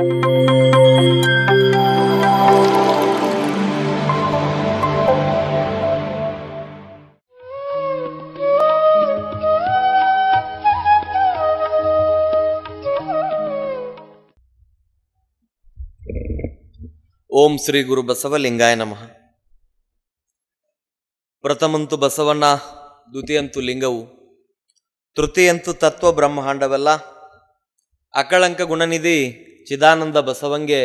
ಓಂ ಶ್ರೀ ಗುರು ಬಸವಲಿಂಗಾಯ ನಮಃ ಪ್ರಥಮಂತು ಬಸವಣ್ಣ ದ್ವಿತೀಯಂತು ಲಿಂಗವು ತೃತೀಯಂತು ತತ್ವ ಬ್ರಹ್ಮಾಂಡವೆಲ್ಲ ಅಕಳಂಕ ಗುಣನಿಧಿ ಚಿದಾನಂದ ಬಸವಂಗೆ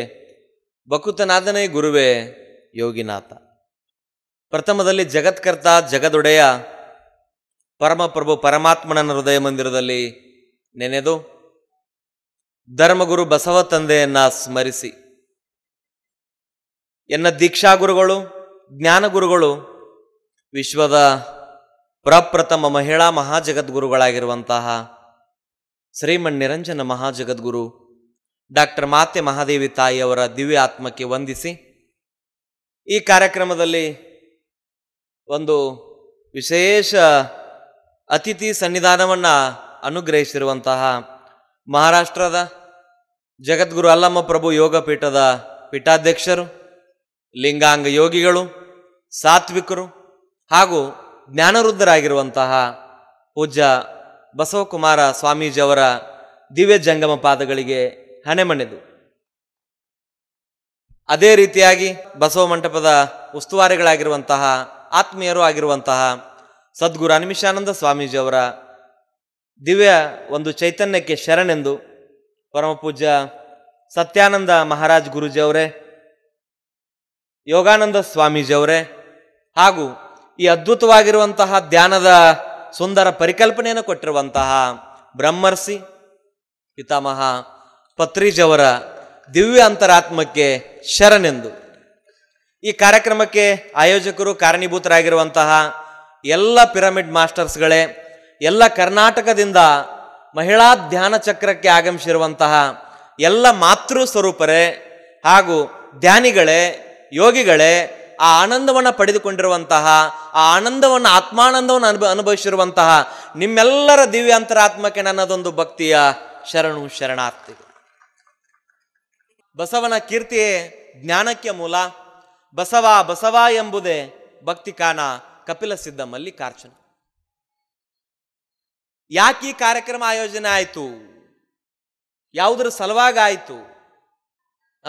ಬಕುತನಾದನೇ ಗುರುವೇ ಯೋಗಿನಾಥ ಪ್ರಥಮದಲ್ಲಿ ಜಗತ್ಕರ್ತ ಜಗದೊಡೆಯ ಪರಮಪ್ರಭು ಪರಮಾತ್ಮನ ಹೃದಯ ಮಂದಿರದಲ್ಲಿ ನೆನೆದು ಧರ್ಮಗುರು ಬಸವ ತಂದೆಯನ್ನ ಸ್ಮರಿಸಿ ಎನ್ನ ಜ್ಞಾನ ಜ್ಞಾನಗುರುಗಳು ವಿಶ್ವದ ಪ್ರಪ್ರಥಮ ಮಹಿಳಾ ಮಹಾಜಗದ್ಗುರುಗಳಾಗಿರುವಂತಹ ನಿರಂಜನ ಮಹಾಜಗದ್ಗುರು ಡಾಕ್ಟರ್ ಮಾತೆ ಮಹಾದೇವಿ ತಾಯಿಯವರ ದಿವ್ಯ ಆತ್ಮಕ್ಕೆ ವಂದಿಸಿ ಈ ಕಾರ್ಯಕ್ರಮದಲ್ಲಿ ಒಂದು ವಿಶೇಷ ಅತಿಥಿ ಸನ್ನಿಧಾನವನ್ನು ಅನುಗ್ರಹಿಸಿರುವಂತಹ ಮಹಾರಾಷ್ಟ್ರದ ಜಗದ್ಗುರು ಅಲ್ಲಮ್ಮ ಪ್ರಭು ಯೋಗ ಪೀಠದ ಪೀಠಾಧ್ಯಕ್ಷರು ಲಿಂಗಾಂಗ ಯೋಗಿಗಳು ಸಾತ್ವಿಕರು ಹಾಗೂ ಜ್ಞಾನವೃದ್ಧರಾಗಿರುವಂತಹ ಪೂಜ್ಯ ಬಸವಕುಮಾರ ಸ್ವಾಮೀಜಿಯವರ ದಿವ್ಯ ಜಂಗಮ ಪಾದಗಳಿಗೆ ಹಣೆ ಮಣೆದು ಅದೇ ರೀತಿಯಾಗಿ ಬಸವ ಮಂಟಪದ ಉಸ್ತುವಾರಿಗಳಾಗಿರುವಂತಹ ಆತ್ಮೀಯರು ಆಗಿರುವಂತಹ ಸದ್ಗುರು ಅನಿಮಿಷಾನಂದ ಸ್ವಾಮೀಜಿಯವರ ದಿವ್ಯ ಒಂದು ಚೈತನ್ಯಕ್ಕೆ ಶರಣೆಂದು ಪರಮಪೂಜ್ಯ ಸತ್ಯಾನಂದ ಮಹಾರಾಜ್ ಗುರುಜಿಯವರೇ ಯೋಗಾನಂದ ಸ್ವಾಮೀಜಿಯವರೇ ಹಾಗೂ ಈ ಅದ್ಭುತವಾಗಿರುವಂತಹ ಧ್ಯಾನದ ಸುಂದರ ಪರಿಕಲ್ಪನೆಯನ್ನು ಕೊಟ್ಟಿರುವಂತಹ ಬ್ರಹ್ಮರ್ಸಿ ಪಿತಾಮಹ ಪತ್ರೀಜವರ ದಿವ್ಯ ಅಂತರಾತ್ಮಕ್ಕೆ ಶರಣೆಂದು ಈ ಕಾರ್ಯಕ್ರಮಕ್ಕೆ ಆಯೋಜಕರು ಕಾರಣೀಭೂತರಾಗಿರುವಂತಹ ಎಲ್ಲ ಪಿರಮಿಡ್ ಮಾಸ್ಟರ್ಸ್ಗಳೇ ಎಲ್ಲ ಕರ್ನಾಟಕದಿಂದ ಮಹಿಳಾ ಧ್ಯಾನ ಚಕ್ರಕ್ಕೆ ಆಗಮಿಸಿರುವಂತಹ ಎಲ್ಲ ಮಾತೃ ಸ್ವರೂಪರೇ ಹಾಗೂ ಧ್ಯಾನಿಗಳೇ ಯೋಗಿಗಳೇ ಆ ಆನಂದವನ್ನು ಪಡೆದುಕೊಂಡಿರುವಂತಹ ಆ ಆನಂದವನ್ನು ಆತ್ಮಾನಂದವನ್ನು ಅನುಭ ಅನುಭವಿಸಿರುವಂತಹ ನಿಮ್ಮೆಲ್ಲರ ದಿವ್ಯಾಂತರಾತ್ಮಕ್ಕೆ ನನ್ನದೊಂದು ಭಕ್ತಿಯ ಶರಣು ಶರಣಾರ್ಥಿ ಬಸವನ ಕೀರ್ತಿಯೇ ಜ್ಞಾನಕ್ಕೆ ಮೂಲ ಬಸವ ಬಸವ ಎಂಬುದೇ ಭಕ್ತಿ ಕಾನ ಕಪಿಲ ಸಿದ್ಧ ಯಾಕೆ ಈ ಕಾರ್ಯಕ್ರಮ ಆಯೋಜನೆ ಆಯಿತು ಯಾವುದರ ಆಯಿತು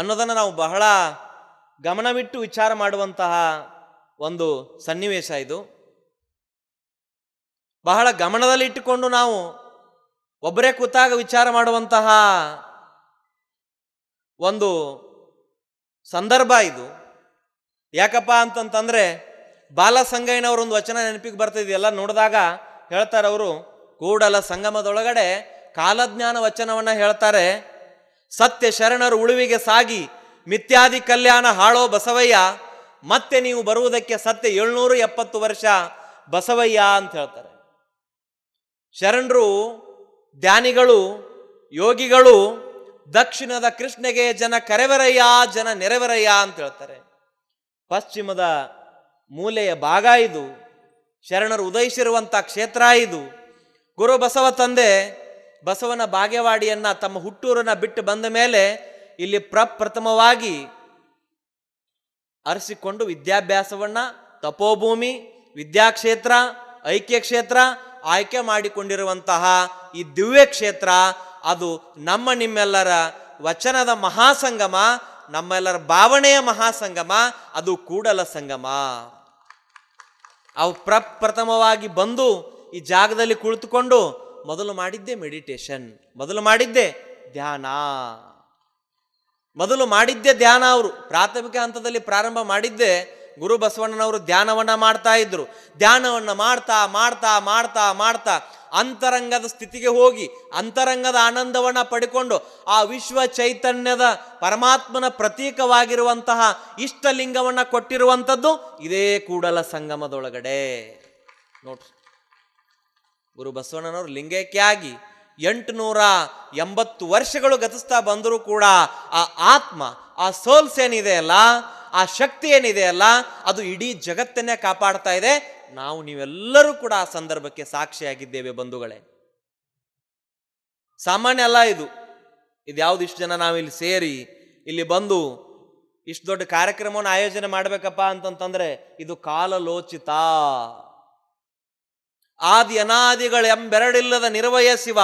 ಅನ್ನೋದನ್ನು ನಾವು ಬಹಳ ಗಮನವಿಟ್ಟು ವಿಚಾರ ಮಾಡುವಂತಹ ಒಂದು ಸನ್ನಿವೇಶ ಇದು ಬಹಳ ಗಮನದಲ್ಲಿಟ್ಟುಕೊಂಡು ನಾವು ಒಬ್ಬರೇ ಕೂತಾಗ ವಿಚಾರ ಮಾಡುವಂತಹ ಒಂದು ಸಂದರ್ಭ ಇದು ಯಾಕಪ್ಪ ಅಂತಂತಂದರೆ ಬಾಲ ಒಂದು ವಚನ ನೆನಪಿಗೆ ಬರ್ತಿದೆಯಲ್ಲ ನೋಡಿದಾಗ ಹೇಳ್ತಾರೆ ಅವರು ಕೂಡಲ ಸಂಗಮದೊಳಗಡೆ ಕಾಲಜ್ಞಾನ ವಚನವನ್ನು ಹೇಳ್ತಾರೆ ಸತ್ಯ ಶರಣರು ಉಳುವಿಗೆ ಸಾಗಿ ಮಿಥ್ಯಾದಿ ಕಲ್ಯಾಣ ಹಾಳೋ ಬಸವಯ್ಯ ಮತ್ತೆ ನೀವು ಬರುವುದಕ್ಕೆ ಸತ್ಯ ಏಳ್ನೂರ ಎಪ್ಪತ್ತು ವರ್ಷ ಬಸವಯ್ಯ ಅಂತ ಹೇಳ್ತಾರೆ ಶರಣರು ಧ್ಯಾನಿಗಳು ಯೋಗಿಗಳು ದಕ್ಷಿಣದ ಕೃಷ್ಣಗೆ ಜನ ಕರೆವರಯ್ಯ ಜನ ನೆರೆವರಯ್ಯ ಅಂತ ಹೇಳ್ತಾರೆ ಪಶ್ಚಿಮದ ಮೂಲೆಯ ಭಾಗ ಇದು ಶರಣರು ಉದಯಿಸಿರುವಂಥ ಕ್ಷೇತ್ರ ಇದು ಗುರು ಬಸವ ತಂದೆ ಬಸವನ ಬಾಗೇವಾಡಿಯನ್ನ ತಮ್ಮ ಹುಟ್ಟೂರನ್ನ ಬಿಟ್ಟು ಬಂದ ಮೇಲೆ ಇಲ್ಲಿ ಪ್ರಪ್ರಥಮವಾಗಿ ಅರಸಿಕೊಂಡು ವಿದ್ಯಾಭ್ಯಾಸವನ್ನ ತಪೋಭೂಮಿ ವಿದ್ಯಾಕ್ಷೇತ್ರ ಐಕ್ಯ ಕ್ಷೇತ್ರ ಆಯ್ಕೆ ಮಾಡಿಕೊಂಡಿರುವಂತಹ ಈ ದಿವ್ಯ ಕ್ಷೇತ್ರ ಅದು ನಮ್ಮ ನಿಮ್ಮೆಲ್ಲರ ವಚನದ ಮಹಾಸಂಗಮ ನಮ್ಮೆಲ್ಲರ ಭಾವನೆಯ ಮಹಾಸಂಗಮ ಅದು ಕೂಡಲ ಸಂಗಮ ಅವು ಪ್ರಪ್ರಥಮವಾಗಿ ಬಂದು ಈ ಜಾಗದಲ್ಲಿ ಕುಳಿತುಕೊಂಡು ಮೊದಲು ಮಾಡಿದ್ದೆ ಮೆಡಿಟೇಷನ್ ಮೊದಲು ಮಾಡಿದ್ದೆ ಧ್ಯಾನ ಮೊದಲು ಮಾಡಿದ್ದೆ ಧ್ಯಾನ ಅವರು ಪ್ರಾಥಮಿಕ ಹಂತದಲ್ಲಿ ಪ್ರಾರಂಭ ಮಾಡಿದ್ದೆ ಗುರು ಬಸವಣ್ಣನವರು ಧ್ಯಾನವನ್ನ ಮಾಡ್ತಾ ಇದ್ರು ಧ್ಯಾನವನ್ನ ಮಾಡ್ತಾ ಮಾಡ್ತಾ ಮಾಡ್ತಾ ಮಾಡ್ತಾ ಅಂತರಂಗದ ಸ್ಥಿತಿಗೆ ಹೋಗಿ ಅಂತರಂಗದ ಆನಂದವನ್ನ ಪಡ್ಕೊಂಡು ಆ ವಿಶ್ವ ಚೈತನ್ಯದ ಪರಮಾತ್ಮನ ಪ್ರತೀಕವಾಗಿರುವಂತಹ ಇಷ್ಟಲಿಂಗವನ್ನ ಕೊಟ್ಟಿರುವಂಥದ್ದು ಇದೇ ಕೂಡಲ ಸಂಗಮದೊಳಗಡೆ ನೋಡ್ರಿ ಗುರು ಬಸವಣ್ಣನವರು ಲಿಂಗೈಕ್ಯಾಗಿ ಎಂಟುನೂರ ಎಂಬತ್ತು ವರ್ಷಗಳು ಗತಿಸ್ತಾ ಬಂದರೂ ಕೂಡ ಆ ಆತ್ಮ ಆ ಸೋಲ್ಸ್ ಏನಿದೆ ಅಲ್ಲ ಆ ಶಕ್ತಿ ಏನಿದೆಯಲ್ಲ ಅದು ಇಡೀ ಜಗತ್ತನ್ನೇ ಕಾಪಾಡ್ತಾ ಇದೆ ನಾವು ನೀವೆಲ್ಲರೂ ಕೂಡ ಆ ಸಂದರ್ಭಕ್ಕೆ ಸಾಕ್ಷಿಯಾಗಿದ್ದೇವೆ ಬಂಧುಗಳೇ ಸಾಮಾನ್ಯ ಅಲ್ಲ ಇದು ಇದು ಯಾವ್ದು ಇಷ್ಟು ಜನ ನಾವಿಲ್ಲಿ ಸೇರಿ ಇಲ್ಲಿ ಬಂದು ಇಷ್ಟು ದೊಡ್ಡ ಕಾರ್ಯಕ್ರಮವನ್ನು ಆಯೋಜನೆ ಮಾಡಬೇಕಪ್ಪ ಅಂತಂತಂದ್ರೆ ಇದು ಕಾಲಲೋಚಿತ ಆದಿ ಅನಾದಿಗಳು ಎಂಬೆರಡಿಲ್ಲದ ನಿರ್ವಯ ಶಿವ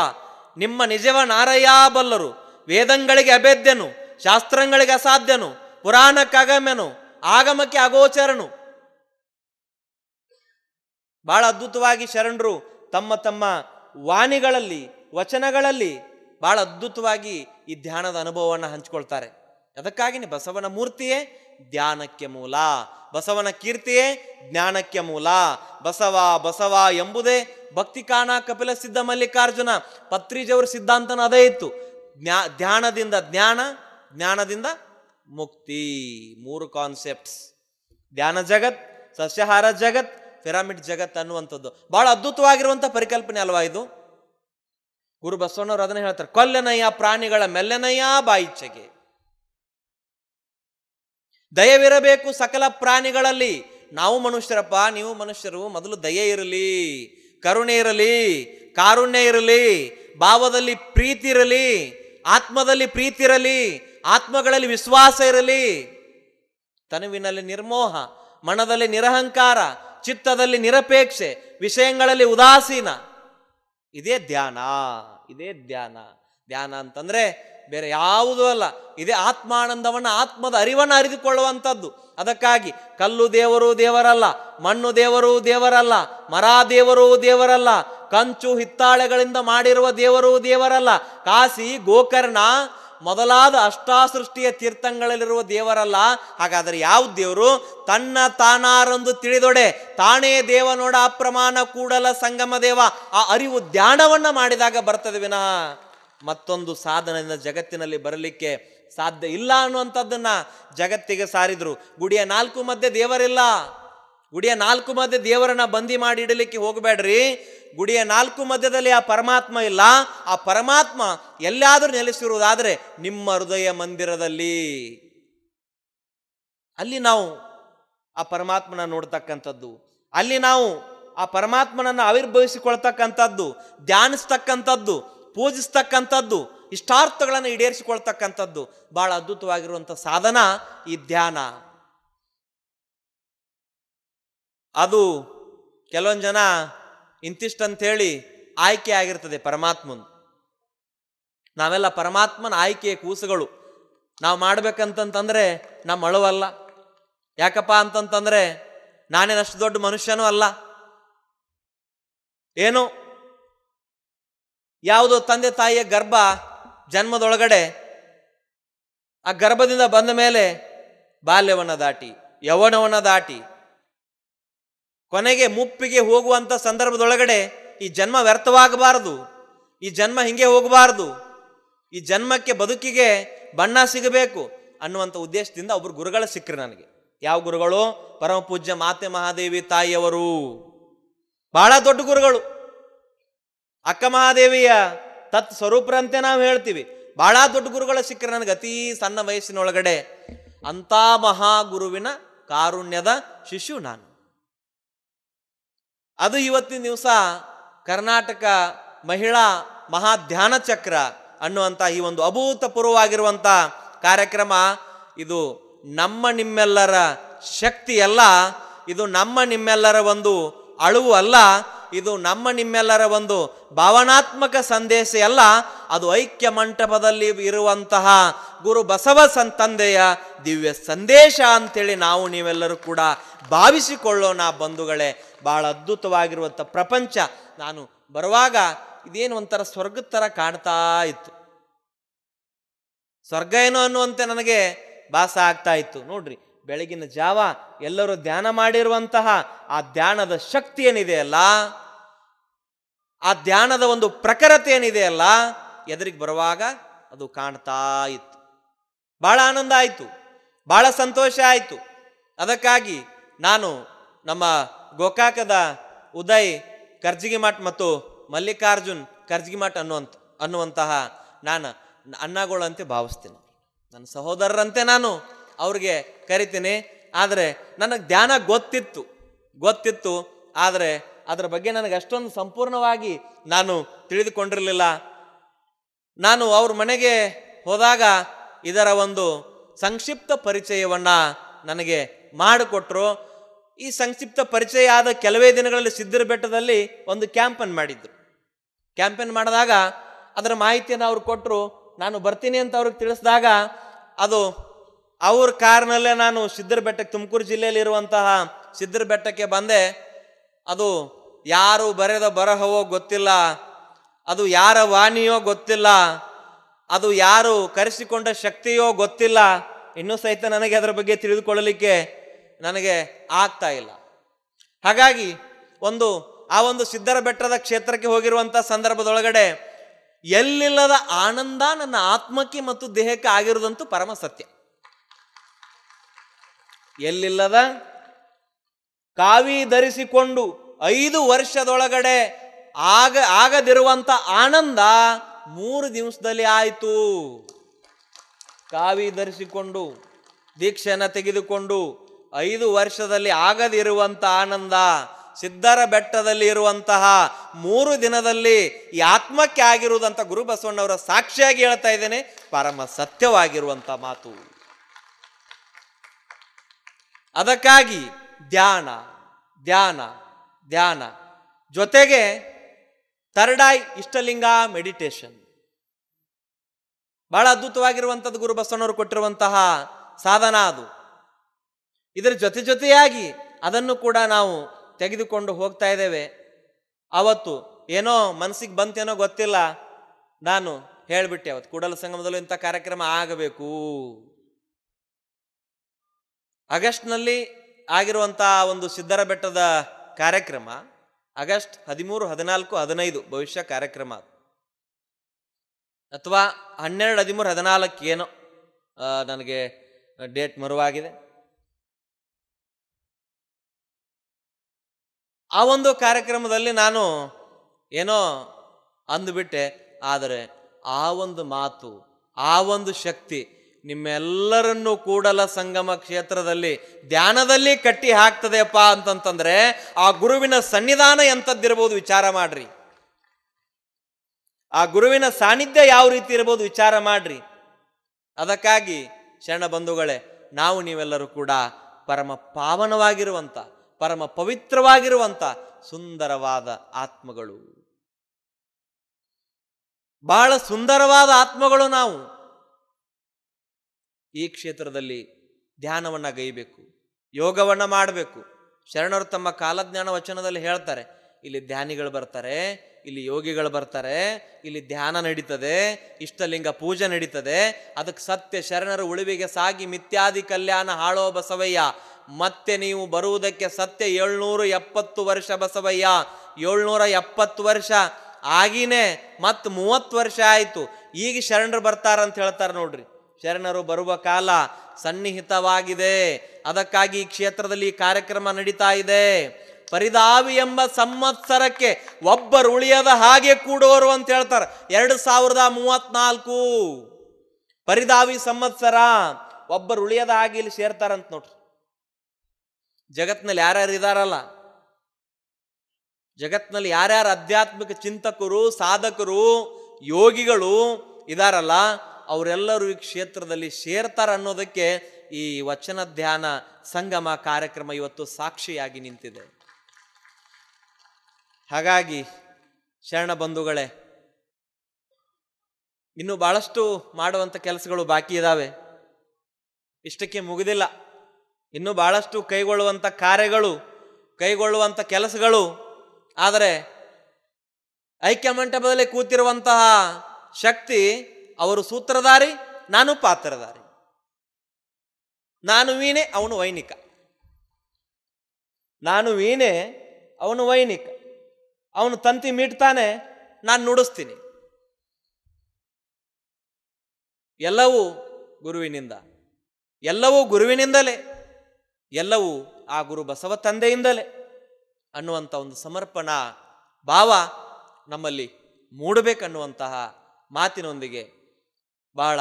ನಿಮ್ಮ ನಿಜವ ನಾರಯ್ಯ ಬಲ್ಲರು ವೇದಂಗಳಿಗೆ ಅಭೇದ್ಯನು ಶಾಸ್ತ್ರಗಳಿಗೆ ಅಸಾಧ್ಯನು ಪುರಾಣಕ್ಕಾಗಮ್ಯನು ಆಗಮಕ್ಕೆ ಅಗೋಚರನು ಬಹಳ ಅದ್ಭುತವಾಗಿ ಶರಣರು ತಮ್ಮ ತಮ್ಮ ವಾಣಿಗಳಲ್ಲಿ ವಚನಗಳಲ್ಲಿ ಬಹಳ ಅದ್ಭುತವಾಗಿ ಈ ಧ್ಯಾನದ ಅನುಭವವನ್ನು ಹಂಚಿಕೊಳ್ತಾರೆ ಅದಕ್ಕಾಗಿನೇ ಬಸವನ ಮೂರ್ತಿಯೇ ಧ್ಯಾನಕ್ಕೆ ಮೂಲ ಬಸವನ ಕೀರ್ತಿಯೇ ಜ್ಞಾನಕ್ಕೆ ಮೂಲ ಬಸವ ಬಸವ ಎಂಬುದೇ ಭಕ್ತಿ ಕಾಣ ಕಪಿಲ ಸಿದ್ಧ ಮಲ್ಲಿಕಾರ್ಜುನ ಪತ್ರಿಜವ್ರ ಸಿದ್ಧಾಂತನ ಅದೇ ಇತ್ತು ಜ್ಞಾ ಧ್ಯಾನದಿಂದ ಜ್ಞಾನ ಜ್ಞಾನದಿಂದ ಮುಕ್ತಿ ಮೂರು ಕಾನ್ಸೆಪ್ಟ್ಸ್ ಧ್ಯಾನ ಜಗತ್ ಸಸ್ಯಾಹಾರ ಜಗತ್ ಪಿರಾಮಿಡ್ ಜಗತ್ ಅನ್ನುವಂಥದ್ದು ಬಹಳ ಅದ್ಭುತವಾಗಿರುವಂಥ ಪರಿಕಲ್ಪನೆ ಅಲ್ವಾ ಇದು ಗುರು ಬಸವಣ್ಣವ್ರು ಅದನ್ನ ಹೇಳ್ತಾರೆ ಕೊಲ್ಲನಯ್ಯ ಪ್ರಾಣಿಗಳ ಮೆಲ್ಲನಯ್ಯ ಬಾಯಿಚ್ಚೆಗೆ ದಯವಿರಬೇಕು ಸಕಲ ಪ್ರಾಣಿಗಳಲ್ಲಿ ನಾವು ಮನುಷ್ಯರಪ್ಪ ನೀವು ಮನುಷ್ಯರು ಮೊದಲು ದಯೆ ಇರಲಿ ಕರುಣೆ ಇರಲಿ ಕಾರುಣ್ಯ ಇರಲಿ ಭಾವದಲ್ಲಿ ಪ್ರೀತಿ ಇರಲಿ ಆತ್ಮದಲ್ಲಿ ಪ್ರೀತಿ ಇರಲಿ ಆತ್ಮಗಳಲ್ಲಿ ವಿಶ್ವಾಸ ಇರಲಿ ತನುವಿನಲ್ಲಿ ನಿರ್ಮೋಹ ಮನದಲ್ಲಿ ನಿರಹಂಕಾರ ಚಿತ್ತದಲ್ಲಿ ನಿರಪೇಕ್ಷೆ ವಿಷಯಗಳಲ್ಲಿ ಉದಾಸೀನ ಇದೇ ಧ್ಯಾನ ಇದೇ ಧ್ಯಾನ ಧ್ಯಾನ ಅಂತಂದ್ರೆ ಬೇರೆ ಯಾವುದೂ ಅಲ್ಲ ಇದೇ ಆತ್ಮಾನಂದವನ್ನು ಆತ್ಮದ ಅರಿವನ್ನು ಅರಿದುಕೊಳ್ಳುವಂಥದ್ದು ಅದಕ್ಕಾಗಿ ಕಲ್ಲು ದೇವರು ದೇವರಲ್ಲ ಮಣ್ಣು ದೇವರು ದೇವರಲ್ಲ ಮರ ದೇವರು ದೇವರಲ್ಲ ಕಂಚು ಹಿತ್ತಾಳೆಗಳಿಂದ ಮಾಡಿರುವ ದೇವರು ದೇವರಲ್ಲ ಕಾಸಿ ಗೋಕರ್ಣ ಮೊದಲಾದ ಅಷ್ಟಾಸೃಷ್ಟಿಯ ತೀರ್ಥಂಗಳಲ್ಲಿರುವ ದೇವರಲ್ಲ ಹಾಗಾದರೆ ಯಾವ ದೇವರು ತನ್ನ ತಾನಾರೊಂದು ತಿಳಿದೊಡೆ ತಾನೇ ದೇವ ನೋಡ ಅಪ್ರಮಾಣ ಕೂಡಲ ಸಂಗಮ ದೇವ ಆ ಅರಿವು ಧ್ಯಾನವನ್ನ ಮಾಡಿದಾಗ ಬರ್ತದೆ ವಿನಃ ಮತ್ತೊಂದು ಸಾಧನೆಯಿಂದ ಜಗತ್ತಿನಲ್ಲಿ ಬರಲಿಕ್ಕೆ ಸಾಧ್ಯ ಇಲ್ಲ ಅನ್ನುವಂಥದ್ದನ್ನ ಜಗತ್ತಿಗೆ ಸಾರಿದ್ರು ಗುಡಿಯ ನಾಲ್ಕು ಮಧ್ಯೆ ದೇವರಿಲ್ಲ ಗುಡಿಯ ನಾಲ್ಕು ಮಧ್ಯ ದೇವರನ್ನ ಬಂದಿ ಮಾಡಿ ಇಡಲಿಕ್ಕೆ ಹೋಗಬೇಡ್ರಿ ಗುಡಿಯ ನಾಲ್ಕು ಮಧ್ಯದಲ್ಲಿ ಆ ಪರಮಾತ್ಮ ಇಲ್ಲ ಆ ಪರಮಾತ್ಮ ಎಲ್ಲಾದರೂ ನೆಲೆಸಿರುವುದಾದರೆ ನಿಮ್ಮ ಹೃದಯ ಮಂದಿರದಲ್ಲಿ ಅಲ್ಲಿ ನಾವು ಆ ಪರಮಾತ್ಮನ ನೋಡ್ತಕ್ಕಂಥದ್ದು ಅಲ್ಲಿ ನಾವು ಆ ಪರಮಾತ್ಮನನ್ನು ಆವಿರ್ಭವಿಸಿಕೊಳ್ತಕ್ಕಂಥದ್ದು ಧ್ಯಾನಿಸ್ತಕ್ಕಂಥದ್ದು ಪೂಜಿಸ್ತಕ್ಕಂಥದ್ದು ಇಷ್ಟಾರ್ಥಗಳನ್ನು ಈಡೇರಿಸಿಕೊಳ್ತಕ್ಕಂಥದ್ದು ಭಾಳ ಅದ್ಭುತವಾಗಿರುವಂಥ ಸಾಧನ ಈ ಧ್ಯಾನ ಅದು ಕೆಲವೊಂದು ಜನ ಇಂತಿಷ್ಟಂಥೇಳಿ ಆಯ್ಕೆ ಆಗಿರ್ತದೆ ಪರಮಾತ್ಮನ್ ನಾವೆಲ್ಲ ಪರಮಾತ್ಮನ ಆಯ್ಕೆಯ ಕೂಸುಗಳು ನಾವು ಮಾಡಬೇಕಂತಂತಂದರೆ ನಮ್ಮ ಅಳುವಲ್ಲ ಯಾಕಪ್ಪ ಅಂತಂತಂದರೆ ನಾನೇನಷ್ಟು ದೊಡ್ಡ ಮನುಷ್ಯನೂ ಅಲ್ಲ ಏನು ಯಾವುದೋ ತಂದೆ ತಾಯಿಯ ಗರ್ಭ ಜನ್ಮದೊಳಗಡೆ ಆ ಗರ್ಭದಿಂದ ಬಂದ ಮೇಲೆ ಬಾಲ್ಯವನ್ನು ದಾಟಿ ಯವನವನ್ನು ದಾಟಿ ಕೊನೆಗೆ ಮುಪ್ಪಿಗೆ ಹೋಗುವಂಥ ಸಂದರ್ಭದೊಳಗಡೆ ಈ ಜನ್ಮ ವ್ಯರ್ಥವಾಗಬಾರದು ಈ ಜನ್ಮ ಹಿಂಗೆ ಹೋಗಬಾರದು ಈ ಜನ್ಮಕ್ಕೆ ಬದುಕಿಗೆ ಬಣ್ಣ ಸಿಗಬೇಕು ಅನ್ನುವಂಥ ಉದ್ದೇಶದಿಂದ ಒಬ್ಬರು ಗುರುಗಳು ಸಿಕ್ಕರು ನನಗೆ ಯಾವ ಗುರುಗಳು ಪರಮ ಪೂಜ್ಯ ಮಾತೆ ಮಹಾದೇವಿ ತಾಯಿಯವರು ಬಹಳ ದೊಡ್ಡ ಗುರುಗಳು ಅಕ್ಕ ಮಹಾದೇವಿಯ ತತ್ ಸ್ವರೂಪರಂತೆ ನಾವು ಹೇಳ್ತೀವಿ ಬಹಳ ದೊಡ್ಡ ಗುರುಗಳು ಸಿಕ್ಕರೆ ನನಗೆ ಅತಿ ಸಣ್ಣ ವಯಸ್ಸಿನೊಳಗಡೆ ಅಂಥ ಮಹಾಗುರುವಿನ ಕಾರುಣ್ಯದ ಶಿಶು ನಾನು ಅದು ಇವತ್ತಿನ ದಿವಸ ಕರ್ನಾಟಕ ಮಹಿಳಾ ಮಹಾಧ್ಯಾನ ಚಕ್ರ ಅನ್ನುವಂಥ ಈ ಒಂದು ಅಭೂತಪೂರ್ವವಾಗಿರುವಂಥ ಕಾರ್ಯಕ್ರಮ ಇದು ನಮ್ಮ ನಿಮ್ಮೆಲ್ಲರ ಶಕ್ತಿಯಲ್ಲ ಇದು ನಮ್ಮ ನಿಮ್ಮೆಲ್ಲರ ಒಂದು ಅಳುವು ಅಲ್ಲ ಇದು ನಮ್ಮ ನಿಮ್ಮೆಲ್ಲರ ಒಂದು ಭಾವನಾತ್ಮಕ ಸಂದೇಶ ಅಲ್ಲ ಅದು ಐಕ್ಯ ಮಂಟಪದಲ್ಲಿ ಇರುವಂತಹ ಗುರು ಬಸವ ಸಂತಂದೆಯ ದಿವ್ಯ ಸಂದೇಶ ಅಂತೇಳಿ ನಾವು ನೀವೆಲ್ಲರೂ ಕೂಡ ಭಾವಿಸಿಕೊಳ್ಳೋಣ ಬಂಧುಗಳೇ ಬಹಳ ಅದ್ಭುತವಾಗಿರುವಂಥ ಪ್ರಪಂಚ ನಾನು ಬರುವಾಗ ಇದೇನು ಒಂಥರ ಸ್ವರ್ಗದ ಥರ ಕಾಣ್ತಾ ಇತ್ತು ಸ್ವರ್ಗ ಏನು ಅನ್ನುವಂತೆ ನನಗೆ ಭಾಸ ಆಗ್ತಾ ಇತ್ತು ನೋಡ್ರಿ ಬೆಳಗಿನ ಜಾವ ಎಲ್ಲರೂ ಧ್ಯಾನ ಮಾಡಿರುವಂತಹ ಆ ಧ್ಯಾನದ ಶಕ್ತಿ ಏನಿದೆಯಲ್ಲ ಆ ಧ್ಯಾನದ ಒಂದು ಪ್ರಖರತೆ ಏನಿದೆಯಲ್ಲ ಎದುರಿಗೆ ಬರುವಾಗ ಅದು ಕಾಣ್ತಾ ಇತ್ತು ಭಾಳ ಆನಂದ ಆಯಿತು ಭಾಳ ಸಂತೋಷ ಆಯಿತು ಅದಕ್ಕಾಗಿ ನಾನು ನಮ್ಮ ಗೋಕಾಕದ ಉದಯ್ ಕರ್ಜಿಗಿಮಠ್ ಮತ್ತು ಮಲ್ಲಿಕಾರ್ಜುನ್ ಮಠ ಅನ್ನುವಂಥ ಅನ್ನುವಂತಹ ನಾನು ಅಣ್ಣಗಳಂತೆ ಭಾವಿಸ್ತೀನಿ ನನ್ನ ಸಹೋದರರಂತೆ ನಾನು ಅವ್ರಿಗೆ ಕರಿತೀನಿ ಆದರೆ ನನಗೆ ಧ್ಯಾನ ಗೊತ್ತಿತ್ತು ಗೊತ್ತಿತ್ತು ಆದರೆ ಅದರ ಬಗ್ಗೆ ನನಗೆ ಅಷ್ಟೊಂದು ಸಂಪೂರ್ಣವಾಗಿ ನಾನು ತಿಳಿದುಕೊಂಡಿರಲಿಲ್ಲ ನಾನು ಅವ್ರ ಮನೆಗೆ ಹೋದಾಗ ಇದರ ಒಂದು ಸಂಕ್ಷಿಪ್ತ ಪರಿಚಯವನ್ನು ನನಗೆ ಮಾಡಿಕೊಟ್ರು ಈ ಸಂಕ್ಷಿಪ್ತ ಪರಿಚಯ ಆದ ಕೆಲವೇ ದಿನಗಳಲ್ಲಿ ಸಿದ್ಧರ ಬೆಟ್ಟದಲ್ಲಿ ಒಂದು ಕ್ಯಾಂಪನ್ ಮಾಡಿದ್ರು ಕ್ಯಾಂಪನ್ ಮಾಡಿದಾಗ ಅದರ ಮಾಹಿತಿಯನ್ನು ಅವ್ರು ಕೊಟ್ಟರು ನಾನು ಬರ್ತೀನಿ ಅಂತ ಅವ್ರಿಗೆ ತಿಳಿಸಿದಾಗ ಅದು ಅವ್ರ ಕಾರ್ನಲ್ಲೇ ನಾನು ಸಿದ್ಧರ ಬೆಟ್ಟಕ್ಕೆ ತುಮಕೂರು ಜಿಲ್ಲೆಯಲ್ಲಿರುವಂತಹ ಸಿದ್ಧರ ಬೆಟ್ಟಕ್ಕೆ ಬಂದೆ ಅದು ಯಾರು ಬರೆದ ಬರಹವೋ ಗೊತ್ತಿಲ್ಲ ಅದು ಯಾರ ವಾಣಿಯೋ ಗೊತ್ತಿಲ್ಲ ಅದು ಯಾರು ಕರೆಸಿಕೊಂಡ ಶಕ್ತಿಯೋ ಗೊತ್ತಿಲ್ಲ ಇನ್ನೂ ಸಹಿತ ನನಗೆ ಅದರ ಬಗ್ಗೆ ತಿಳಿದುಕೊಳ್ಳಲಿಕ್ಕೆ ನನಗೆ ಆಗ್ತಾ ಇಲ್ಲ ಹಾಗಾಗಿ ಒಂದು ಆ ಒಂದು ಸಿದ್ಧರ ಬೆಟ್ಟದ ಕ್ಷೇತ್ರಕ್ಕೆ ಹೋಗಿರುವಂಥ ಸಂದರ್ಭದೊಳಗಡೆ ಎಲ್ಲಿಲ್ಲದ ಆನಂದ ನನ್ನ ಆತ್ಮಕ್ಕೆ ಮತ್ತು ದೇಹಕ್ಕೆ ಆಗಿರುವುದಂತೂ ಪರಮ ಸತ್ಯ ಎಲ್ಲಿಲ್ಲದ ಕಾವಿ ಧರಿಸಿಕೊಂಡು ಐದು ವರ್ಷದೊಳಗಡೆ ಆಗ ಆಗದಿರುವಂತ ಆನಂದ ಮೂರು ದಿವಸದಲ್ಲಿ ಆಯಿತು ಕಾವಿ ಧರಿಸಿಕೊಂಡು ದೀಕ್ಷೆಯನ್ನು ತೆಗೆದುಕೊಂಡು ಐದು ವರ್ಷದಲ್ಲಿ ಆಗದಿರುವಂಥ ಆನಂದ ಸಿದ್ಧರ ಬೆಟ್ಟದಲ್ಲಿ ಇರುವಂತಹ ಮೂರು ದಿನದಲ್ಲಿ ಈ ಆತ್ಮಕ್ಕೆ ಆಗಿರುವುದಂತ ಗುರು ಬಸವಣ್ಣವರ ಸಾಕ್ಷಿಯಾಗಿ ಹೇಳ್ತಾ ಇದ್ದೇನೆ ಪರಮ ಸತ್ಯವಾಗಿರುವಂಥ ಮಾತು ಅದಕ್ಕಾಗಿ ಧ್ಯಾನ ಧ್ಯಾನ ಧ್ಯಾನ ಜೊತೆಗೆ ತರ್ಡ್ ಐ ಇಷ್ಟಲಿಂಗ ಮೆಡಿಟೇಷನ್ ಬಹಳ ಅದ್ಭುತವಾಗಿರುವಂಥದ್ದು ಗುರು ಬಸವಣ್ಣವರು ಕೊಟ್ಟಿರುವಂತಹ ಸಾಧನ ಅದು ಇದರ ಜೊತೆ ಜೊತೆಯಾಗಿ ಅದನ್ನು ಕೂಡ ನಾವು ತೆಗೆದುಕೊಂಡು ಹೋಗ್ತಾ ಇದ್ದೇವೆ ಅವತ್ತು ಏನೋ ಮನಸ್ಸಿಗೆ ಬಂತೇನೋ ಗೊತ್ತಿಲ್ಲ ನಾನು ಹೇಳಿಬಿಟ್ಟೆ ಅವತ್ತು ಕೂಡಲ ಸಂಗಮದಲ್ಲೂ ಇಂಥ ಕಾರ್ಯಕ್ರಮ ಆಗಬೇಕು ಆಗಸ್ಟ್ನಲ್ಲಿ ಆಗಿರುವಂತಹ ಒಂದು ಸಿದ್ದರ ಬೆಟ್ಟದ ಕಾರ್ಯಕ್ರಮ ಆಗಸ್ಟ್ ಹದಿಮೂರು ಹದಿನಾಲ್ಕು ಹದಿನೈದು ಭವಿಷ್ಯ ಕಾರ್ಯಕ್ರಮ ಅಥವಾ ಹನ್ನೆರಡು ಹದಿಮೂರು ಹದಿನಾಲ್ಕು ಏನೋ ನನಗೆ ಡೇಟ್ ಮರುವಾಗಿದೆ ಆ ಒಂದು ಕಾರ್ಯಕ್ರಮದಲ್ಲಿ ನಾನು ಏನೋ ಅಂದುಬಿಟ್ಟೆ ಆದರೆ ಆ ಒಂದು ಮಾತು ಆ ಒಂದು ಶಕ್ತಿ ನಿಮ್ಮೆಲ್ಲರನ್ನೂ ಕೂಡಲ ಸಂಗಮ ಕ್ಷೇತ್ರದಲ್ಲಿ ಧ್ಯಾನದಲ್ಲಿ ಕಟ್ಟಿ ಹಾಕ್ತದೆಯಪ್ಪ ಅಂತಂತಂದ್ರೆ ಆ ಗುರುವಿನ ಸನ್ನಿಧಾನ ಎಂಥದ್ದಿರ್ಬೋದು ವಿಚಾರ ಮಾಡ್ರಿ ಆ ಗುರುವಿನ ಸಾನ್ನಿಧ್ಯ ಯಾವ ರೀತಿ ಇರ್ಬೋದು ವಿಚಾರ ಮಾಡ್ರಿ ಅದಕ್ಕಾಗಿ ಶರಣ ಬಂಧುಗಳೇ ನಾವು ನೀವೆಲ್ಲರೂ ಕೂಡ ಪರಮ ಪಾವನವಾಗಿರುವಂಥ ಪರಮ ಪವಿತ್ರವಾಗಿರುವಂಥ ಸುಂದರವಾದ ಆತ್ಮಗಳು ಬಹಳ ಸುಂದರವಾದ ಆತ್ಮಗಳು ನಾವು ಈ ಕ್ಷೇತ್ರದಲ್ಲಿ ಧ್ಯಾನವನ್ನು ಗೈಬೇಕು ಯೋಗವನ್ನು ಮಾಡಬೇಕು ಶರಣರು ತಮ್ಮ ಕಾಲಜ್ಞಾನ ವಚನದಲ್ಲಿ ಹೇಳ್ತಾರೆ ಇಲ್ಲಿ ಧ್ಯಾನಿಗಳು ಬರ್ತಾರೆ ಇಲ್ಲಿ ಯೋಗಿಗಳು ಬರ್ತಾರೆ ಇಲ್ಲಿ ಧ್ಯಾನ ನಡೀತದೆ ಇಷ್ಟಲಿಂಗ ಪೂಜೆ ನಡೀತದೆ ಅದಕ್ಕೆ ಸತ್ಯ ಶರಣರು ಉಳಿವಿಗೆ ಸಾಗಿ ಮಿತ್ಯಾದಿ ಕಲ್ಯಾಣ ಹಾಳೋ ಬಸವಯ್ಯ ಮತ್ತೆ ನೀವು ಬರುವುದಕ್ಕೆ ಸತ್ಯ ಏಳ್ನೂರು ಎಪ್ಪತ್ತು ವರ್ಷ ಬಸವಯ್ಯ ಏಳ್ನೂರ ಎಪ್ಪತ್ತು ವರ್ಷ ಆಗಿನೇ ಮತ್ತು ಮೂವತ್ತು ವರ್ಷ ಆಯಿತು ಈಗ ಶರಣರು ಬರ್ತಾರಂತ ಹೇಳ್ತಾರೆ ನೋಡ್ರಿ ಶರಣರು ಬರುವ ಕಾಲ ಸನ್ನಿಹಿತವಾಗಿದೆ ಅದಕ್ಕಾಗಿ ಈ ಕ್ಷೇತ್ರದಲ್ಲಿ ಕಾರ್ಯಕ್ರಮ ನಡೀತಾ ಇದೆ ಪರಿದಾವಿ ಎಂಬ ಸಂವತ್ಸರಕ್ಕೆ ಒಬ್ಬರು ಉಳಿಯದ ಹಾಗೆ ಕೂಡುವರು ಅಂತ ಹೇಳ್ತಾರೆ ಎರಡು ಸಾವಿರದ ಮೂವತ್ನಾಲ್ಕು ಪರಿದಾವಿ ಸಂವತ್ಸರ ಒಬ್ಬರು ಉಳಿಯದ ಹಾಗೆ ಇಲ್ಲಿ ಸೇರ್ತಾರಂತ ನೋಡ್ರಿ ಜಗತ್ನಲ್ಲಿ ಯಾರ್ಯಾರು ಇದಾರಲ್ಲ ಜಗತ್ನಲ್ಲಿ ಯಾರ್ಯಾರು ಆಧ್ಯಾತ್ಮಿಕ ಚಿಂತಕರು ಸಾಧಕರು ಯೋಗಿಗಳು ಇದಾರಲ್ಲ ಅವರೆಲ್ಲರೂ ಈ ಕ್ಷೇತ್ರದಲ್ಲಿ ಸೇರ್ತಾರೆ ಅನ್ನೋದಕ್ಕೆ ಈ ವಚನ ಧ್ಯಾನ ಸಂಗಮ ಕಾರ್ಯಕ್ರಮ ಇವತ್ತು ಸಾಕ್ಷಿಯಾಗಿ ನಿಂತಿದೆ ಹಾಗಾಗಿ ಶರಣ ಬಂಧುಗಳೇ ಇನ್ನು ಬಹಳಷ್ಟು ಮಾಡುವಂಥ ಕೆಲಸಗಳು ಬಾಕಿ ಇದ್ದಾವೆ ಇಷ್ಟಕ್ಕೆ ಮುಗಿದಿಲ್ಲ ಇನ್ನೂ ಬಹಳಷ್ಟು ಕೈಗೊಳ್ಳುವಂಥ ಕಾರ್ಯಗಳು ಕೈಗೊಳ್ಳುವಂಥ ಕೆಲಸಗಳು ಆದರೆ ಐಕ್ಯಮಂಟಪದಲ್ಲಿ ಕೂತಿರುವಂತಹ ಶಕ್ತಿ ಅವರು ಸೂತ್ರಧಾರಿ ನಾನು ಪಾತ್ರಧಾರಿ ನಾನು ವೀಣೆ ಅವನು ವೈನಿಕ ನಾನು ವೀಣೆ ಅವನು ವೈನಿಕ ಅವನು ತಂತಿ ಮೀಟ್ತಾನೆ ನಾನು ನುಡಿಸ್ತೀನಿ ಎಲ್ಲವೂ ಗುರುವಿನಿಂದ ಎಲ್ಲವೂ ಗುರುವಿನಿಂದಲೇ ಎಲ್ಲವೂ ಆ ಗುರು ಬಸವ ತಂದೆಯಿಂದಲೇ ಅನ್ನುವಂಥ ಒಂದು ಸಮರ್ಪಣಾ ಭಾವ ನಮ್ಮಲ್ಲಿ ಮೂಡಬೇಕನ್ನುವಂತಹ ಮಾತಿನೊಂದಿಗೆ ಬಹಳ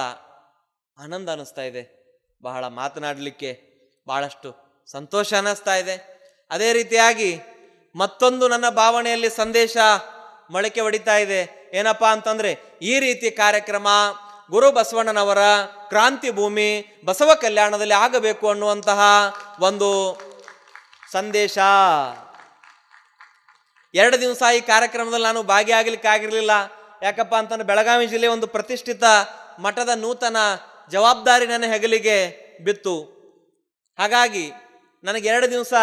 ಆನಂದ ಅನ್ನಿಸ್ತಾ ಇದೆ ಬಹಳ ಮಾತನಾಡಲಿಕ್ಕೆ ಬಹಳಷ್ಟು ಸಂತೋಷ ಅನ್ನಿಸ್ತಾ ಇದೆ ಅದೇ ರೀತಿಯಾಗಿ ಮತ್ತೊಂದು ನನ್ನ ಭಾವನೆಯಲ್ಲಿ ಸಂದೇಶ ಮೊಳಕೆ ಹೊಡಿತಾ ಇದೆ ಏನಪ್ಪಾ ಅಂತಂದ್ರೆ ಈ ರೀತಿ ಕಾರ್ಯಕ್ರಮ ಗುರು ಬಸವಣ್ಣನವರ ಕ್ರಾಂತಿ ಭೂಮಿ ಬಸವ ಕಲ್ಯಾಣದಲ್ಲಿ ಆಗಬೇಕು ಅನ್ನುವಂತಹ ಒಂದು ಸಂದೇಶ ಎರಡು ದಿವಸ ಈ ಕಾರ್ಯಕ್ರಮದಲ್ಲಿ ನಾನು ಭಾಗಿಯಾಗಲಿಕ್ಕೆ ಆಗಿರಲಿಲ್ಲ ಯಾಕಪ್ಪ ಅಂತಂದ್ರೆ ಬೆಳಗಾವಿ ಜಿಲ್ಲೆ ಒಂದು ಪ್ರತಿಷ್ಠಿತ ಮಠದ ನೂತನ ಜವಾಬ್ದಾರಿ ನನ್ನ ಹೆಗಲಿಗೆ ಬಿತ್ತು ಹಾಗಾಗಿ ನನಗೆ ಎರಡು ದಿವಸ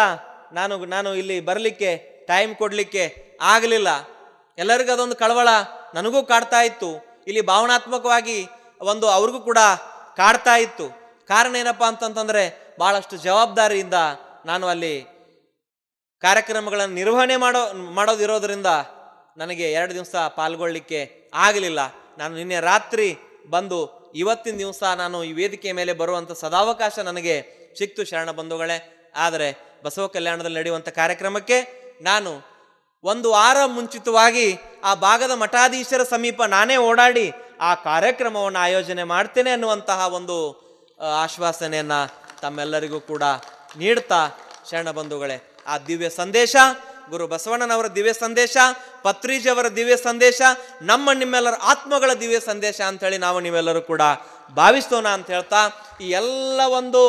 ನಾನು ನಾನು ಇಲ್ಲಿ ಬರಲಿಕ್ಕೆ ಟೈಮ್ ಕೊಡಲಿಕ್ಕೆ ಆಗಲಿಲ್ಲ ಎಲ್ಲರಿಗೂ ಅದೊಂದು ಕಳವಳ ನನಗೂ ಕಾಡ್ತಾ ಇತ್ತು ಇಲ್ಲಿ ಭಾವನಾತ್ಮಕವಾಗಿ ಒಂದು ಅವ್ರಿಗೂ ಕೂಡ ಕಾಡ್ತಾ ಇತ್ತು ಕಾರಣ ಏನಪ್ಪ ಅಂತಂತಂದರೆ ಭಾಳಷ್ಟು ಜವಾಬ್ದಾರಿಯಿಂದ ನಾನು ಅಲ್ಲಿ ಕಾರ್ಯಕ್ರಮಗಳನ್ನು ನಿರ್ವಹಣೆ ಮಾಡೋ ಮಾಡೋದಿರೋದ್ರಿಂದ ನನಗೆ ಎರಡು ದಿವಸ ಪಾಲ್ಗೊಳ್ಳಲಿಕ್ಕೆ ಆಗಲಿಲ್ಲ ನಾನು ನಿನ್ನೆ ರಾತ್ರಿ ಬಂದು ಇವತ್ತಿನ ದಿವಸ ನಾನು ಈ ವೇದಿಕೆ ಮೇಲೆ ಬರುವಂಥ ಸದಾವಕಾಶ ನನಗೆ ಸಿಕ್ತು ಶರಣ ಬಂಧುಗಳೇ ಆದರೆ ಬಸವ ಕಲ್ಯಾಣದಲ್ಲಿ ನಡೆಯುವಂಥ ಕಾರ್ಯಕ್ರಮಕ್ಕೆ ನಾನು ಒಂದು ವಾರ ಮುಂಚಿತವಾಗಿ ಆ ಭಾಗದ ಮಠಾಧೀಶರ ಸಮೀಪ ನಾನೇ ಓಡಾಡಿ ಆ ಕಾರ್ಯಕ್ರಮವನ್ನು ಆಯೋಜನೆ ಮಾಡ್ತೇನೆ ಅನ್ನುವಂತಹ ಒಂದು ಆಶ್ವಾಸನೆಯನ್ನು ತಮ್ಮೆಲ್ಲರಿಗೂ ಕೂಡ ನೀಡ್ತಾ ಶರಣ ಬಂಧುಗಳೇ ಆ ದಿವ್ಯ ಸಂದೇಶ ಗುರು ಬಸವಣ್ಣನವರ ದಿವ್ಯ ಸಂದೇಶ ಪತ್ರಿಜಿಯವರ ದಿವ್ಯ ಸಂದೇಶ ನಮ್ಮ ನಿಮ್ಮೆಲ್ಲರ ಆತ್ಮಗಳ ದಿವ್ಯ ಸಂದೇಶ ಅಂಥೇಳಿ ನಾವು ನೀವೆಲ್ಲರೂ ಕೂಡ ಭಾವಿಸೋಣ ಅಂತ ಹೇಳ್ತಾ ಈ ಎಲ್ಲ ಒಂದು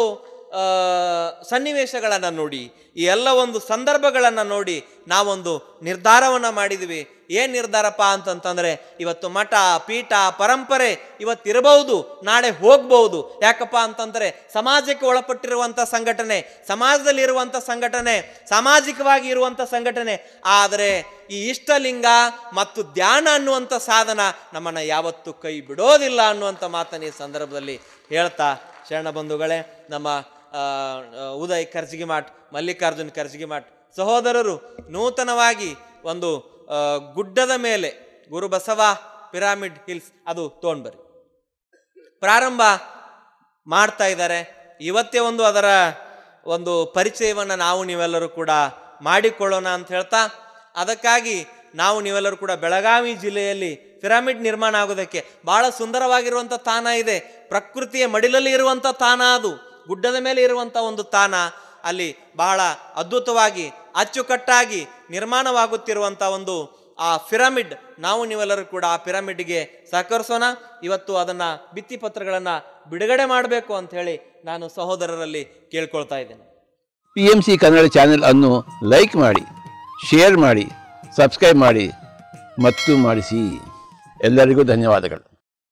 ಸನ್ನಿವೇಶಗಳನ್ನು ನೋಡಿ ಈ ಎಲ್ಲ ಒಂದು ಸಂದರ್ಭಗಳನ್ನು ನೋಡಿ ನಾವೊಂದು ನಿರ್ಧಾರವನ್ನು ಮಾಡಿದ್ವಿ ಏನು ನಿರ್ಧಾರಪ್ಪ ಅಂತಂತಂದರೆ ಇವತ್ತು ಮಠ ಪೀಠ ಪರಂಪರೆ ಇವತ್ತಿರಬಹುದು ನಾಳೆ ಹೋಗ್ಬೋದು ಯಾಕಪ್ಪ ಅಂತಂದರೆ ಸಮಾಜಕ್ಕೆ ಒಳಪಟ್ಟಿರುವಂಥ ಸಂಘಟನೆ ಸಮಾಜದಲ್ಲಿರುವಂಥ ಸಂಘಟನೆ ಸಾಮಾಜಿಕವಾಗಿ ಇರುವಂಥ ಸಂಘಟನೆ ಆದರೆ ಈ ಇಷ್ಟಲಿಂಗ ಮತ್ತು ಧ್ಯಾನ ಅನ್ನುವಂಥ ಸಾಧನ ನಮ್ಮನ್ನು ಯಾವತ್ತೂ ಕೈ ಬಿಡೋದಿಲ್ಲ ಅನ್ನುವಂಥ ಮಾತನ್ನು ಈ ಸಂದರ್ಭದಲ್ಲಿ ಹೇಳ್ತಾ ಶರಣ ಬಂಧುಗಳೇ ನಮ್ಮ ಉದಯ್ ಕರ್ಜಿಗಿಮಾಟ್ ಮಲ್ಲಿಕಾರ್ಜುನ್ ಕರ್ಜಿಗಿಮಾಟ್ ಸಹೋದರರು ನೂತನವಾಗಿ ಒಂದು ಗುಡ್ಡದ ಮೇಲೆ ಗುರು ಬಸವ ಪಿರಾಮಿಡ್ ಹಿಲ್ಸ್ ಅದು ತೋಣ್ಬರಿ ಪ್ರಾರಂಭ ಮಾಡ್ತಾ ಇದ್ದಾರೆ ಇವತ್ತೇ ಒಂದು ಅದರ ಒಂದು ಪರಿಚಯವನ್ನು ನಾವು ನೀವೆಲ್ಲರೂ ಕೂಡ ಮಾಡಿಕೊಳ್ಳೋಣ ಅಂತ ಹೇಳ್ತಾ ಅದಕ್ಕಾಗಿ ನಾವು ನೀವೆಲ್ಲರೂ ಕೂಡ ಬೆಳಗಾವಿ ಜಿಲ್ಲೆಯಲ್ಲಿ ಪಿರಾಮಿಡ್ ನಿರ್ಮಾಣ ಆಗೋದಕ್ಕೆ ಬಹಳ ಸುಂದರವಾಗಿರುವಂಥ ತಾಣ ಇದೆ ಪ್ರಕೃತಿಯ ಮಡಿಲಲ್ಲಿ ಇರುವಂಥ ತಾಣ ಅದು ಗುಡ್ಡದ ಮೇಲೆ ಇರುವಂಥ ಒಂದು ತಾಣ ಅಲ್ಲಿ ಬಹಳ ಅದ್ಭುತವಾಗಿ ಅಚ್ಚುಕಟ್ಟಾಗಿ ನಿರ್ಮಾಣವಾಗುತ್ತಿರುವಂಥ ಒಂದು ಆ ಪಿರಮಿಡ್ ನಾವು ನೀವೆಲ್ಲರೂ ಕೂಡ ಆ ಪಿರಮಿಡ್ಗೆ ಸಹಕರಿಸೋಣ ಇವತ್ತು ಅದನ್ನು ಭಿತ್ತಿಪತ್ರಗಳನ್ನು ಬಿಡುಗಡೆ ಮಾಡಬೇಕು ಅಂತ ಹೇಳಿ ನಾನು ಸಹೋದರರಲ್ಲಿ ಕೇಳ್ಕೊಳ್ತಾ ಇದ್ದೇನೆ P M C Kannada channel ಅನ್ನು ಲೈಕ್ ಮಾಡಿ ಶೇರ್ ಮಾಡಿ ಸಬ್ಸ್ಕ್ರೈಬ್ ಮಾಡಿ ಮತ್ತು ಮಾಡಿಸಿ ಎಲ್ಲರಿಗೂ ಧನ್ಯವಾದಗಳು